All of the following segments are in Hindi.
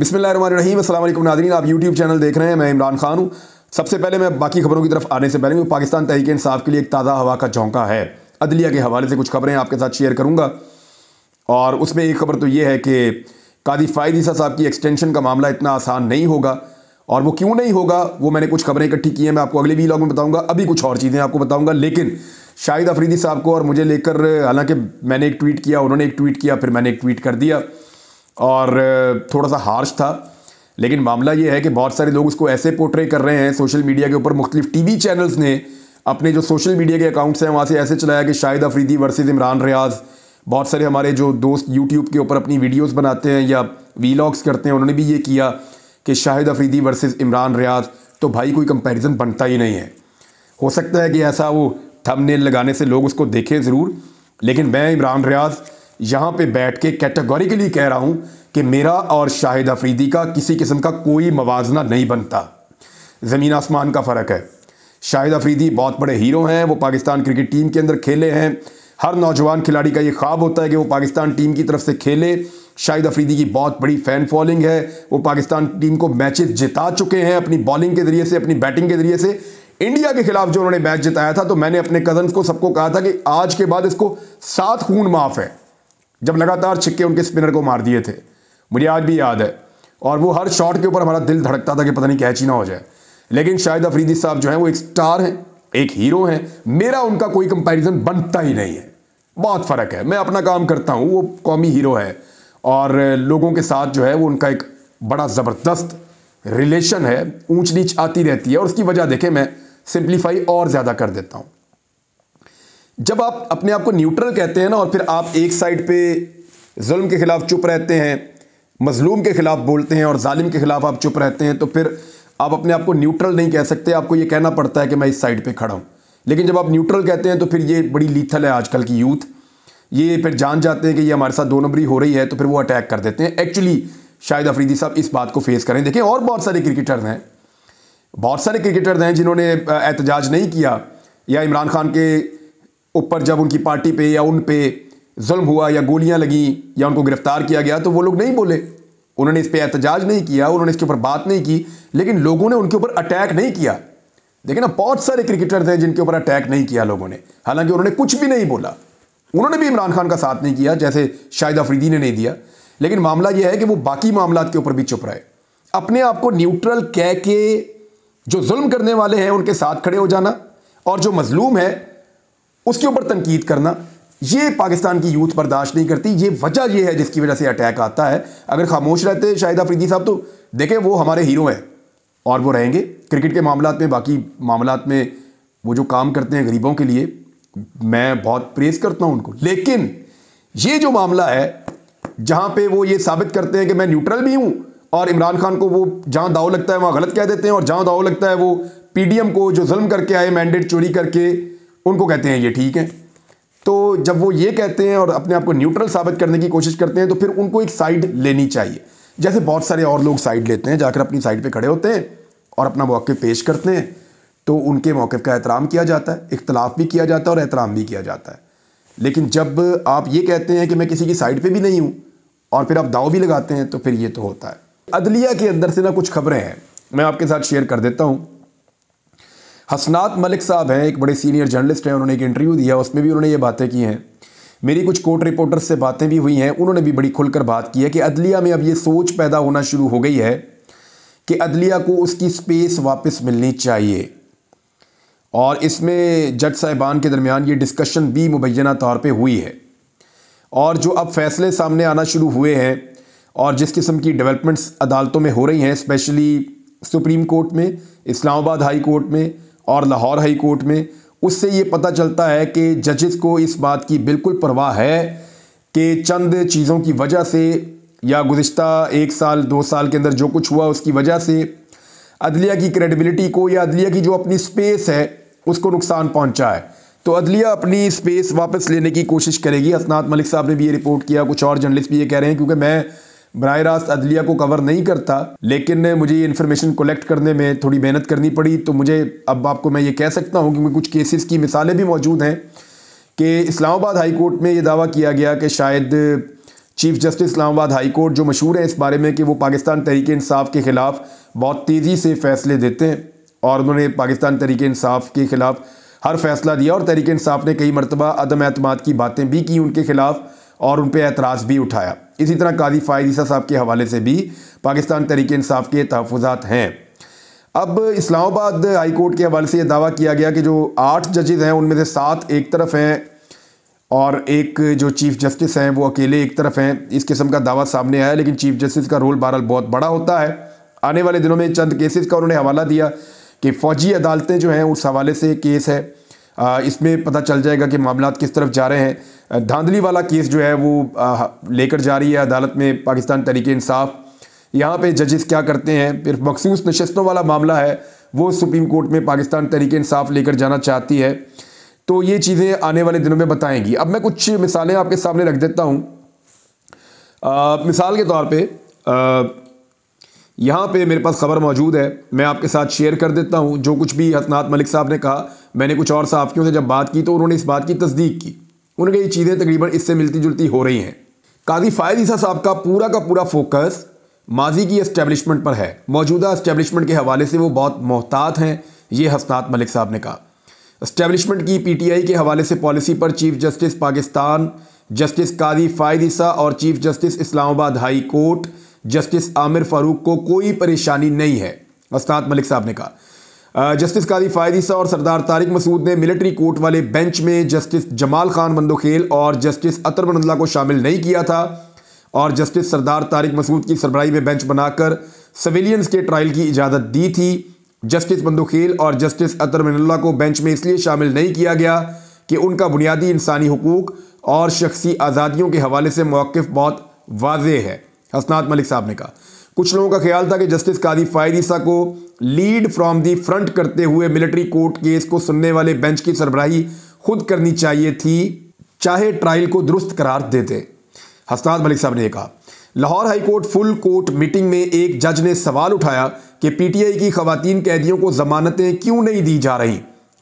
बिसमीम नाजरीन आप यूट्यूब चैनल देख रहे हैं मैं इमरान खान हूँ सबसे पहले मैं बाकी खबरों की तरफ आने से पहले पाकिस्तान तहरीक इंसाफ के लिए एक ताज़ा हवा का झोंका है अदलिया के हवाले से कुछ खबरें आपके साथ शेयर करूँगा और उसमें एक खबर तो ये है कि कादी फ़ायद ईसा साहब की एक्सटेंशन का मामला इतना आसान नहीं होगा और वो क्यों नहीं होगा वो मैंने कुछ खबरें इकट्ठी की हैं मैं आपको अगले वी में बताऊंगा अभी कुछ और चीज़ें आपको बताऊंगा लेकिन शाहिद अफरीदी साहब को और मुझे लेकर हालांकि मैंने एक ट्वीट किया उन्होंने एक ट्वीट किया फिर मैंने एक ट्वीट कर दिया और थोड़ा सा हार्श था लेकिन मामला ये है कि बहुत सारे लोग उसको ऐसे पोर्ट्रे कर रहे हैं सोशल मीडिया के ऊपर मुख्तलिफ टी वी चैनल्स ने अपने जो सोशल मीडिया के अकाउंट्स हैं वहाँ से ऐसे चलाया कि शाहिद अफरीदी वर्सेज़ इमरान रियाज़ बहुत सारे हमारे जो दोस्त यूट्यूब के ऊपर अपनी वीडियोज़ बनाते हैं या वीलॉग्स करते हैं उन्होंने भी ये किया कि शाहिद अफरीदी वर्सेज़ इमरान रियाज तो भाई कोई कंपेरिज़न बनता ही नहीं है हो सकता है कि ऐसा वो थमनेल लगाने से लोग उसको देखें ज़रूर लेकिन मैं इमरान रियाज यहाँ पे बैठ के कैटेगोरिकली कह रहा हूं कि मेरा और शाहिद अफरीदी का किसी किस्म का कोई मवाजना नहीं बनता ज़मीन आसमान का फ़र्क है शाहिद अफरीदी बहुत बड़े हीरो हैं वो पाकिस्तान क्रिकेट टीम के अंदर खेले हैं हर नौजवान खिलाड़ी का ये ख्वाब होता है कि वो पाकिस्तान टीम की तरफ से खेले शाहिद अफरीदी की बहुत बड़ी फ़ैन फॉलोइंग है वो पाकिस्तान टीम को मैचेस जिता चुके हैं अपनी बॉलिंग के ज़रिए से अपनी बैटिंग के ज़रिए से इंडिया के खिलाफ जो उन्होंने मैच जिताया था तो मैंने अपने कजन को सबको कहा था कि आज के बाद इसको सात खून माफ़ है जब लगातार छिक्के उनके स्पिनर को मार दिए थे मुझे आज भी याद है और वो हर शॉट के ऊपर हमारा दिल धड़कता था कि पता नहीं कैची ना हो जाए लेकिन शाहिद अफरीदी साहब जो हैं वो एक स्टार हैं एक हीरो हैं मेरा उनका कोई कंपैरिजन बनता ही नहीं है बहुत फ़र्क है मैं अपना काम करता हूँ वो कौमी हीरो है और लोगों के साथ जो है वो उनका एक बड़ा ज़बरदस्त रिलेशन है ऊंच नीच आती रहती है और उसकी वजह देखें मैं सिंप्लीफाई और ज़्यादा कर देता हूँ जब आप अपने आप को न्यूट्रल कहते हैं ना और फिर आप एक साइड पे जुल्म के ख़िलाफ़ चुप रहते हैं मज़लूम के ख़िलाफ़ बोलते हैं और जालिम के ख़िलाफ़ आप चुप रहते हैं तो फिर आप अपने आप को न्यूट्रल नहीं कह सकते आपको ये कहना पड़ता है कि मैं इस साइड पर खड़ा हूँ लेकिन जब आप न्यूट्रल कहते हैं तो फिर ये बड़ी लीथल है आजकल की यूथ ये फिर जान जाते हैं कि ये हमारे साथ दो नंबरी हो रही है तो फिर वो अटैक कर देते हैं एक्चुअली शाहिद अफरीदी साहब इस बात को फेस करें देखें और बहुत सारे क्रिकेटर्स हैं बहुत सारे क्रिकेटर्स हैं जिन्होंने एहतजाज नहीं किया या इमरान खान के ऊपर जब उनकी पार्टी पे या उन पे जुल्म हुआ या गोलियां लगी या उनको गिरफ्तार किया गया तो वो लोग नहीं बोले उन्होंने इस पर एहतजाज नहीं किया उन्होंने इसके ऊपर बात नहीं की लेकिन लोगों ने उनके ऊपर अटैक नहीं किया देखिए ना बहुत सारे क्रिकेटर्स हैं जिनके ऊपर अटैक नहीं किया लोगों ने हालांकि उन्होंने कुछ भी नहीं बोला उन्होंने भी इमरान खान का साथ नहीं किया जैसे शाहिद अफरीदी ने नहीं दिया लेकिन मामला यह है कि वो बाकी मामला के ऊपर भी चुप रहे अपने आप को न्यूट्रल कह के जो जुल्म करने वाले हैं उनके साथ खड़े हो जाना और जो मजलूम है उसके ऊपर तनकीद करना ये पाकिस्तान की यूथ बर्दाश्त नहीं करती ये वजह यह है जिसकी वजह से अटैक आता है अगर खामोश रहते शाहिद अफरीदी साहब तो देखें वो हमारे हीरो हैं और वो रहेंगे क्रिकेट के मामला में बाकी मामला में वो जो काम करते हैं गरीबों के लिए मैं बहुत प्रेस करता हूँ उनको लेकिन ये जो मामला है जहाँ पे वो ये साबित करते हैं कि मैं न्यूट्रल भी हूँ और इमरान खान को वो जहाँ दाव लगता है वहाँ गलत कह देते हैं और जहाँ दाव लगता है वो पीडीएम को जो जुल्म करके आए मैंडेट चोरी करके उनको कहते हैं ये ठीक है तो जब वो ये कहते हैं और अपने आप को न्यूट्रल साबित करने की कोशिश करते हैं तो फिर उनको एक साइड लेनी चाहिए जैसे बहुत सारे और लोग साइड लेते हैं जाकर अपनी साइड पे खड़े होते हैं और अपना मौक़ पेश करते हैं तो उनके मौक़ का एहतराम किया जाता है इख्तलाफ भी किया जाता है और एहतराम भी किया जाता है लेकिन जब आप ये कहते हैं कि मैं किसी की साइड पर भी नहीं हूँ और फिर आप दाव भी लगाते हैं तो फिर ये तो होता है अदलिया के अंदर से ना कुछ खबरें हैं मैं आपके साथ शेयर कर देता हूँ हसनात मलिक साहब हैं एक बड़े सीनियर जर्नलिस्ट हैं उन्होंने एक इंटरव्यू दिया उसमें भी उन्होंने ये बातें की हैं मेरी कुछ कोर्ट रिपोर्टर्स से बातें भी हुई हैं उन्होंने भी बड़ी खुलकर बात की है कि अदलिया में अब ये सोच पैदा होना शुरू हो गई है कि अदलिया को उसकी स्पेस वापस मिलनी चाहिए और इसमें जज साहिबान के दरमियान ये डिस्कशन भी मुबैना तौर पर हुई है और जो अब फैसले सामने आना शुरू हुए हैं और जिस किस्म की डेवलपमेंट्स अदालतों में हो रही हैं स्पेशली सुप्रीम कोर्ट में इस्लामाबाद हाई कोर्ट में और लाहौर हाई कोर्ट में उससे ये पता चलता है कि जजेस को इस बात की बिल्कुल परवाह है कि चंद चीज़ों की वजह से या गुज्त एक साल दो साल के अंदर जो कुछ हुआ उसकी वजह से अदलिया की क्रेडिबिलिटी को या अदलिया की जो अपनी स्पेस है उसको नुकसान पहुंचा है तो अदलिया अपनी स्पेस वापस लेने की कोशिश करेगी असनात मलिक साहब ने भी ये रिपोर्ट किया कुछ और जर्नलिस्ट भी ये कह रहे हैं क्योंकि मैं बर रास्त अदलिया को कवर नहीं करता लेकिन मुझे ये इन्फॉर्मेशन कलेक्ट करने में थोड़ी मेहनत करनी पड़ी तो मुझे अब आपको मैं ये कह सकता हूँ क्योंकि कुछ केसेस की मिसालें भी मौजूद हैं कि इस्लामाबाद हाई कोर्ट में ये दावा किया गया कि शायद chief justice Islamabad high court जो मशहूर हैं इस बारे में कि वो पाकिस्तान तहरीक इसाफ़ के ख़िलाफ़ बहुत तेज़ी से फ़ैसले देते हैं और उन्होंने पाकिस्तान तहरीक इसाफ़ के ख़िलाफ़ हर फैसला दिया और तहरीक इसाफ़ ने कई मरतबा अदम अतमाद की बातें भी की उनके ख़िलाफ़ और उन पर एतराज़ भी उठाया इसी तरह काजी फ़ायद ईसा साहब के हवाले से भी पाकिस्तान तरीके इंसाफ के तहफात हैं अब इस्लामाबाद हाई कोर्ट के हवाले से यह दावा किया गया कि जो आठ जजेज़ हैं उनमें से सात एक तरफ हैं और एक जो चीफ़ जस्टिस हैं वो अकेले एक तरफ हैं इस किस्म का दावा सामने आया लेकिन चीफ़ जस्टिस का रोल बहरहाल बहुत बड़ा होता है आने वाले दिनों में चंद केसेस का उन्होंने हवाला दिया कि फ़ौजी अदालतें जो हैं उस हवाले से केस है इसमें पता चल जाएगा कि मामला किस तरफ जा रहे हैं धांधली वाला केस जो है वो लेकर जा रही है अदालत में पाकिस्तान तरीके इंसाफ यहाँ पे जजेस क्या करते हैं फिर मखसूस नशस्तों वाला मामला है वो सुप्रीम कोर्ट में पाकिस्तान तरीके इंसाफ लेकर जाना चाहती है तो ये चीज़ें आने वाले दिनों में बताएंगी अब मैं कुछ मिसालें आपके सामने रख देता हूँ मिसाल के तौर पर यहाँ पे मेरे पास ख़बर मौजूद है मैं आपके साथ शेयर कर देता हूँ जो कुछ भी हसनात मलिक साहब ने कहा मैंने कुछ और साफियों से जब बात की तो उन्होंने इस बात की तस्दीक की उनके ये चीज़ें तकरीबन इससे मिलती जुलती हो रही हैं काजी फ़ायद ईसा साहब का पूरा का पूरा फोकस माजी की इस्टेबलिशमेंट पर है मौजूदा इस्टेबलिशमेंट के हवाले से वो बहुत मोहतात हैं ये हसनात मलिक साहब ने कहा इस्टेबलिशमेंट की आई के हवाले से पॉलिसी पर chief justice Pakistan justice Qazi Faez Isa और chief justice Islamabad high court justice Aamer Farooq को कोई परेशानी नहीं है अस्ताद मलिक साहब ने कहा जस्टिस कादी फायदीसा और सरदार तारिक मसूद ने मिलिट्री कोर्ट वाले बेंच में जस्टिस जमाल खान बंदोखेल और जस्टिस अतर मनल्ला को शामिल नहीं किया था और जस्टिस सरदार तारिक मसूद की सरबराही में बेंच बनाकर सविलियंस के ट्रायल की इजाज़त दी थी जस्टिस बंदोखेल और जस्टिस अतर बनला को बेंच में इसलिए शामिल नहीं किया गया कि उनका बुनियादी इंसानी हकूक़ और शख्सी आज़ादियों के हवाले से मौक़ बहुत वाज है हसनात मलिक साहब ने कहा कुछ लोगों का ख्याल था कि जस्टिस कादी फायरीसा को लीड फ्रॉम दी फ्रंट करते हुए मिलिट्री कोर्ट केस को सुनने वाले बेंच की सरबराही खुद करनी चाहिए थी चाहे ट्रायल को दुरुस्त करार देते हसनात मलिक साहब ने कहा Lahore high court full court meeting में एक जज ने सवाल उठाया कि पीटीआई की खातन कैदियों को जमानतें क्यों नहीं दी जा रही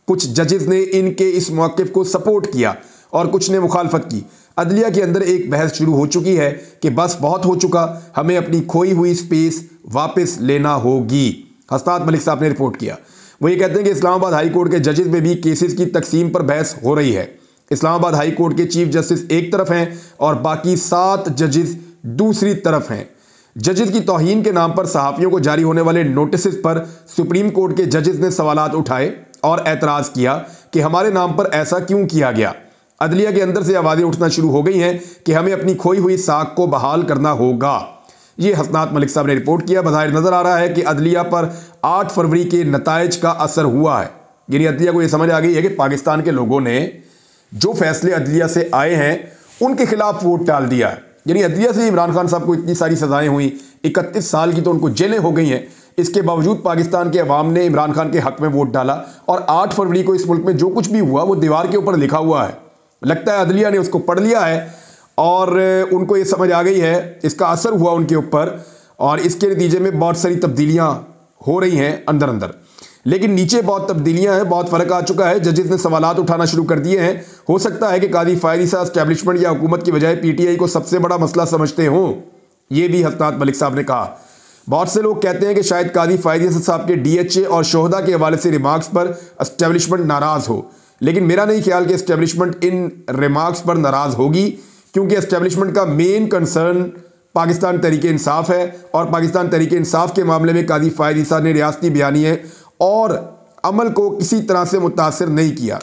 कुछ जजेस ने इनके इस मौकफ को सपोर्ट किया और कुछ ने मुखालफत की अदलिया के अंदर एक बहस शुरू हो चुकी है कि बस बहुत हो चुका हमें अपनी खोई हुई स्पेस वापस लेना होगी हस्ताद मलिक साहब ने रिपोर्ट किया वो ये कहते हैं कि इस्लामाबाद हाई कोर्ट के जजेस में भी केसेस की तकसीम पर बहस हो रही है इस्लामाबाद हाई कोर्ट के चीफ जस्टिस एक तरफ हैं और बाकी सात जजेस दूसरी तरफ हैं जजेस की तोहन के नाम पर सहाफ़ियों को जारी होने वाले नोटिस पर सुप्रीम कोर्ट के जजेस ने सवाल उठाए और एतराज़ किया कि हमारे नाम पर ऐसा क्यों किया गया अदलिया के अंदर से आवाज़ें उठना शुरू हो गई हैं कि हमें अपनी खोई हुई साख को बहाल करना होगा ये हसनात मलिक साहब ने रिपोर्ट किया बाहर नज़र आ रहा है कि अदलिया पर आठ फरवरी के नतज का असर हुआ है यानी अदलिया को ये समझ आ गई है कि पाकिस्तान के लोगों ने जो फैसले अदलिया से आए हैं उनके खिलाफ वोट डाल दिया है यानी अदलिया से इमरान खान साहब को इतनी सारी सज़ाएँ हुई इकतीस साल की तो उनको जेलें हो गई हैं इसके बावजूद पाकिस्तान के अवाम ने इमरान खान के हक में वोट डाला और आठ फरवरी को इस मुल्क में जो कुछ भी हुआ वो दीवार के ऊपर लिखा हुआ है लगता है अदलिया ने उसको पढ़ लिया है और उनको ये समझ आ गई है इसका असर हुआ उनके ऊपर और इसके नतीजे में बहुत सारी तब्दीलियाँ हो रही हैं अंदर अंदर लेकिन नीचे बहुत तब्दीलियां हैं बहुत फ़र्क आ चुका है जजेस ने सवाल उठाना शुरू कर दिए हैं हो सकता है कि कादी फायदी साहब स्टैब्लिशमेंट या हुकूमत की बजाय आई को सबसे बड़ा मसला समझते हों ये भी हसनाथ मलिक साहब ने कहा बहुत से लोग कहते हैं कि शायद कादी फायदी साहब के ए और शोहदा के हवाले से रिमार्क्स पर स्टैब्लिशमेंट नाराज़ हो लेकिन मेरा नहीं ख्याल कि एस्टेब्लिशमेंट इन रिमार्क्स पर नाराज़ होगी क्योंकि एस्टेब्लिशमेंट का मेन कंसर्न पाकिस्तान तहरीक इंसाफ है और पाकिस्तान तहरीक इंसाफ के मामले में काजी फायद ईसा ने रियासती बयानी और अमल को किसी तरह से मुतासर नहीं किया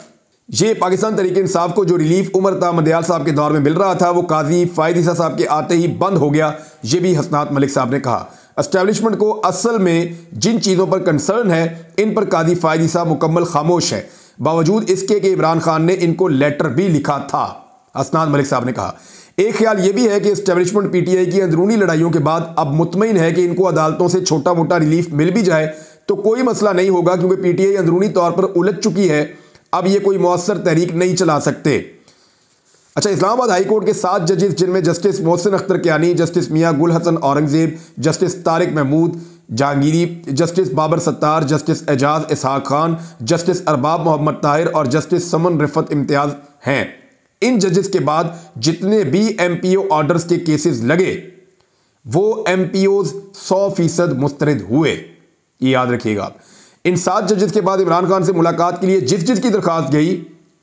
ये पाकिस्तान तहरीक इंसाफ को जो रिलीफ उमर था मदयाल साहब के दौर में मिल रहा था वो काजी फायद साहब के आते ही बंद हो गया ये भी हसनात मलिक साहब ने कहा इस्टेब्लिशमेंट को असल में जिन चीज़ों पर कंसर्न है इन पर काजी फायद ईसा मुकम्मल खामोश है बावजूद इसके कि इमरान खान ने इनको लेटर भी लिखा था असनाद मलिक साहब ने कहा एक ख्याल यह भी है कि इस्टेब्लिशमेंट पीटीआई की अंदरूनी लड़ाइयों के बाद अब मुतमिन है कि इनको अदालतों से छोटा मोटा रिलीफ मिल भी जाए तो कोई मसला नहीं होगा क्योंकि पीटीआई अंदरूनी तौर पर उलझ चुकी है अब यह कोई मौसर तहरीक नहीं चला सकते अच्छा इस्लामाबाद हाईकोर्ट के सात जजेस जिनमें justice Mohsin Akhtar Kayani justice Miangul Hassan Aurangzeb justice Tariq Mehmood Jahangiri justice Babar Sattar justice Ejaz Ishaq Khan justice Arbab Muhammad Tahir और जस्टिस समन रिफत इम्तियाज हैं इन जजेस के बाद जितने भी एम पी ओ ऑर्डर्स के केसेस लगे वो एम पी ओज सौ फीसद मुस्तरद हुए ये याद रखिएगा आप इन सात जजेस के बाद इमरान खान से मुलाकात के लिए जिस जिस की दरखास्त गई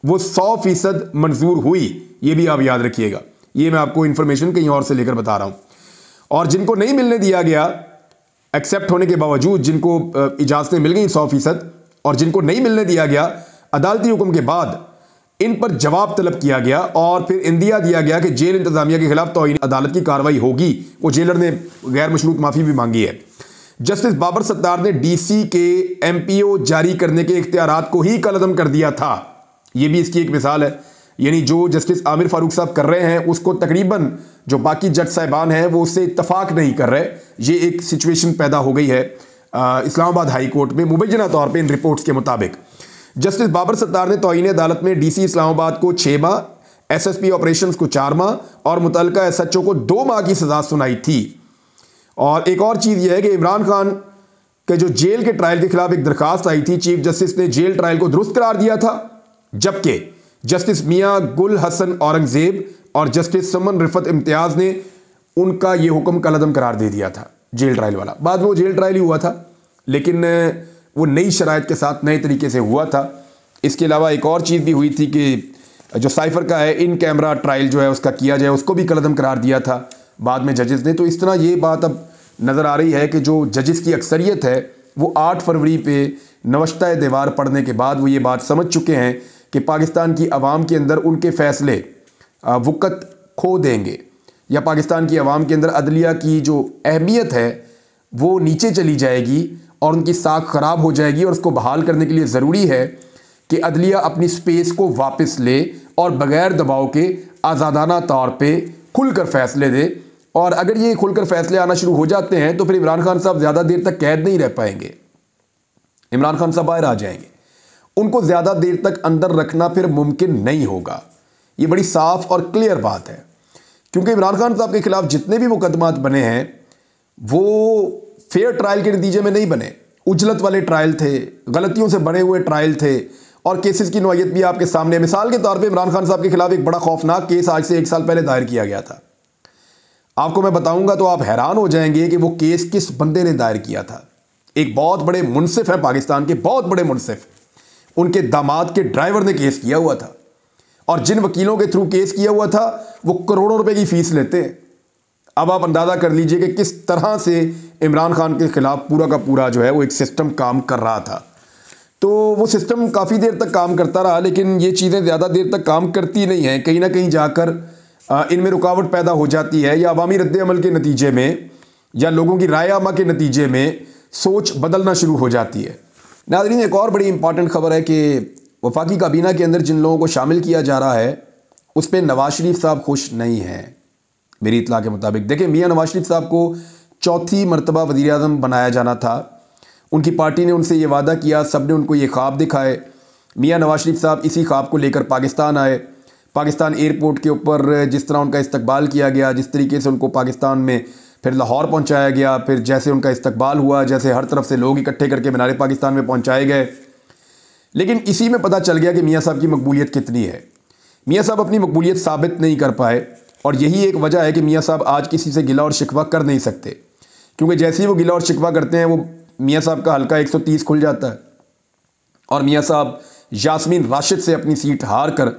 वो सौ फीसद मंजूर हुई ये भी आप याद रखिएगा ये मैं आपको इंफॉर्मेशन कहीं और से लेकर बता रहा हूं और जिनको नहीं मिलने दिया गया एक्सेप्ट होने के बावजूद जिनको इजाज़तें मिल गई सौ फीसद और जिनको नहीं मिलने दिया गया अदालती हुक्म के बाद इन पर जवाब तलब किया गया और फिर इंदिया दिया गया कि जेल इंतजामिया के खिलाफ तो अदालत की कार्रवाई होगी वो जेलर ने गैर मशरूक माफ़ी भी मांगी है जस्टिस बाबर सत्तार ने डीसी के एमपीओ जारी करने के इख्तियार को ही कलदम कर दिया था यह भी इसकी एक मिसाल है यानी जो जस्टिस आमिर फारूक साहब कर रहे हैं उसको तकरीबन जो बाकी जज साहिबान हैं वो उससे इतफाक नहीं कर रहे ये एक सिचुएशन पैदा हो गई है इस्लामाबाद हाई कोर्ट में मुबैना तौर पर इन रिपोर्ट्स के मुताबिक जस्टिस बाबर सत्तार ने तोइन अदालत में डी सी इस्लामाबाद को छः माह एस एस पी ऑपरेशन को चार माह और मुतल एस एच ओ को दो माह की सजा सुनाई थी और एक और चीज़ यह है कि इमरान खान के जो जेल के ट्रायल के खिलाफ एक दरखास्त आई थी चीफ जस्टिस ने जेल ट्रायल को दुरुस्त करार दिया था जबकि जस्टिस मियाँ गुल हसन औरंगज़ेब और जस्टिस समन रिफत इम्तियाज़ ने उनका ये हुक्म कलदम करार दे दिया था जेल ट्रायल वाला बाद में वो जेल ट्रायल ही हुआ था लेकिन वो नई शरात के साथ नए तरीके से हुआ था इसके अलावा एक और चीज़ भी हुई थी कि जो साइफर का है इन कैमरा ट्रायल जो है उसका किया जाए उसको भी कलदम करार दिया था बाद में जजेस ने तो इस तरह ये बात अब नज़र आ रही है कि जो जजेस की अक्सरियत है वो आठ फरवरी पे नवशता दीवार पढ़ने के बाद वो ये बात समझ चुके हैं कि पाकिस्तान की आवाम के अंदर उनके फ़ैसले वक़्त खो देंगे या पाकिस्तान की आवाम के अंदर अदलिया की जो अहमियत है वो नीचे चली जाएगी और उनकी साख ख़राब हो जाएगी और उसको बहाल करने के लिए ज़रूरी है कि अदलिया अपनी स्पेस को वापस ले और बग़ैर दबाव के आज़ादाना तौर पर खुल कर फ़ैसले दे और अगर ये खुलकर फ़ैसले आना शुरू हो जाते हैं तो फिर इमरान खान साहब ज़्यादा देर तक कैद नहीं रह पाएंगे इमरान खान साहब बाहर आ जाएंगे उनको ज़्यादा देर तक अंदर रखना फिर मुमकिन नहीं होगा ये बड़ी साफ और क्लियर बात है क्योंकि इमरान खान साहब के खिलाफ जितने भी मुकदमात बने हैं वो फेयर ट्रायल के नतीजे में नहीं बने उजलत वाले ट्रायल थे गलतियों से बने हुए ट्रायल थे और केसेस की नोयत भी आपके सामने मिसाल के तौर पे इमरान खान साहब के खिलाफ एक बड़ा खौफनाक केस आज से एक साल पहले दायर किया गया था आपको मैं बताऊंगा तो आप हैरान हो जाएंगे कि वो केस किस बंदे ने दायर किया था एक बहुत बड़े मुनसिफ हैं पाकिस्तान के बहुत बड़े मुनसिफ़ उनके दामाद के ड्राइवर ने केस किया हुआ था और जिन वकीलों के थ्रू केस किया हुआ था वो करोड़ों रुपए की फीस लेते हैं अब आप अंदाज़ा कर लीजिए कि किस तरह से इमरान खान के ख़िलाफ़ पूरा का पूरा जो है वो एक सिस्टम काम कर रहा था तो वो सिस्टम काफ़ी देर तक काम करता रहा लेकिन ये चीज़ें ज़्यादा देर तक काम करती नहीं हैं कहीं ना कहीं जाकर इनमें रुकावट पैदा हो जाती है या अवामी रद्दमल के नतीजे में या लोगों की राय आमा के नतीजे में सोच बदलना शुरू हो जाती है नादरीन एक और बड़ी इंपॉर्टेंट खबर है कि वफाकी काबीना के अंदर जिन लोगों को शामिल किया जा रहा है उस पर नवाज शरीफ साहब खुश नहीं हैं मेरी इतला के मुताबिक देखें मियाँ नवाज शरीफ साहब को चौथी मरतबा वज़ी अजम बनाया जाना था उनकी पार्टी ने उनसे ये वादा किया सब ने उनको ये ख्वाब दिखाए मियाँ नवाज शरीफ साहब इसी ख्वाब को लेकर पाकिस्तान आए पाकिस्तान एयरपोर्ट के ऊपर जिस तरह उनका इस्तबाल किया गया जिस तरीके से उनको पाकिस्तान में फिर लाहौर पहुंचाया गया फिर जैसे उनका इस्तकबाल हुआ जैसे हर तरफ से लोग इकट्ठे करके मीनार पाकिस्तान में पहुंचाए गए लेकिन इसी में पता चल गया कि मियाँ साहब की मकबूलियत कितनी है मियाँ साहब अपनी मकबूलियत साबित नहीं कर पाए और यही एक वजह है कि मियाँ साहब आज किसी से गिला और शिकवा कर नहीं सकते क्योंकि जैसे ही वो गिला और शिकवा करते हैं वो मियाँ साहब का हल्का 130 खुल जाता है और मियाँ साहब यासमीन राशिद से अपनी सीट हार कर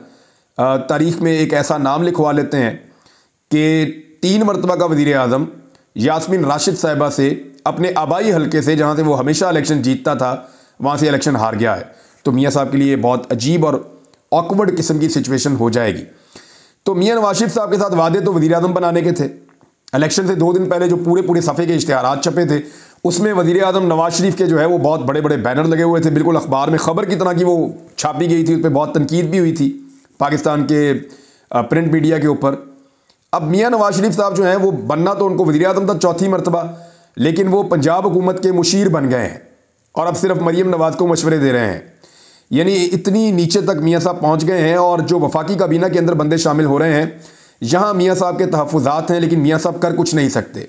तारीख में एक ऐसा नाम लिखवा लेते हैं कि तीन मरतबा का वज़ी अजम यासमीन राशिद साहिबा से अपने आबाई हलके से जहाँ से वो हमेशा इलेक्शन जीतता था वहाँ से इलेक्शन हार गया है तो मियाँ साहब के लिए बहुत अजीब और ऑकवर्ड किस्म की सिचुएशन हो जाएगी तो मियाँ नवाशिफ साहब के साथ वादे तो वजी अजम बनाने के थे इलेक्शन से दो दिन पहले जो पूरे पूरे सफ़े के इश्तहार छपे थे उसमें वजीर अजम नवाज शरीफ के जो है वो बहुत बड़े बड़े बैनर लगे हुए थे बिल्कुल अखबार में ख़बर की तरह की वो छापी गई थी उस पर बहुत तनकीद भी हुई थी पाकिस्तान के प्रिंट मीडिया के ऊपर अब मियाँ नवाज शरीफ साहब जो हैं वो बनना तो उनको वजी अजम था चौथी मरतबा लेकिन वो पंजाब हुकूमत के मुशीर बन गए हैं और अब सिर्फ मरीम नवाज़ को मशवरे दे रहे हैं यानी इतनी नीचे तक मियाँ साहब पहुँच गए हैं और जो वफाकी काबीना के अंदर बंदे शामिल हो रहे हैं यहाँ मियाँ साहब के तहफात हैं लेकिन मियाँ साहब कर कुछ नहीं सकते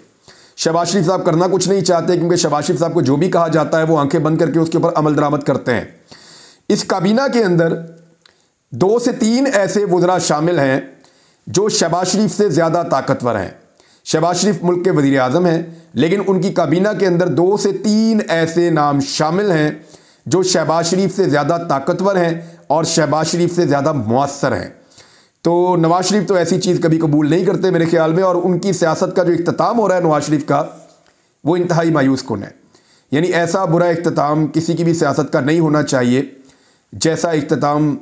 शबाज शरीफ साहब करना कुछ नहीं चाहते क्योंकि शबाज शरीफ साहब को जो भी कहा जाता है वो आंखें बंद करके उसके ऊपर अमल दरामद करते हैं इस काबीना के अंदर दो से तीन ऐसे वजरा शामिल हैं जो शहबाज शरीफ से ज़्यादा ताकतवर हैं शहबाज शरीफ मुल्क के वज़ी अजम हैं लेकिन उनकी काबीना के अंदर दो से तीन ऐसे नाम शामिल हैं जो शहबाज शरीफ से ज़्यादा ताकतवर हैं और शहबाज शरीफ से ज़्यादा मौसर हैं तो नवाज शरीफ तो ऐसी चीज़ कभी कबूल नहीं करते मेरे ख्याल में और उनकी सियासत का जो अख्ताम हो रहा है नवाज शरीफ का वो इंतहाई मायूस कन है यानी ऐसा बुरा अख्ताम किसी की भी सियासत का नहीं होना चाहिए जैसा अख्ताम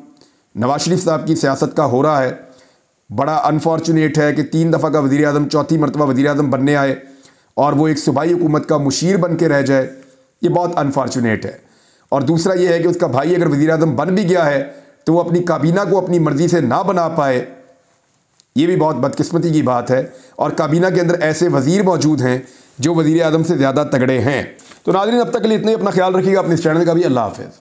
नवाज शरीफ साहब की सियासत का हो रहा है बड़ा अनफॉर्चुनेट है कि तीन दफ़ा का वज़ी अजम चौथी मरतबा वज़ी अजम बनने आए और वो एक सूबाई हुकूमत का मुशीर बन के रह जाए ये बहुत अनफॉर्चुनेट है और दूसरा ये है कि उसका भाई अगर वज़ी अजम बन भी गया है तो वो अपनी काबीना को अपनी मर्ज़ी से ना बना पाए ये भी बहुत बदकस्मती की बात है और काबीना के अंदर ऐसे वज़ीर मौजूद हैं जो वज़ी अजम से ज़्यादा तगड़े हैं तो नाजरीन अब तक के लिए इतना ही अपना ख्याल रखिएगा अपने इस चैनल का भी अल्लाह हाफ़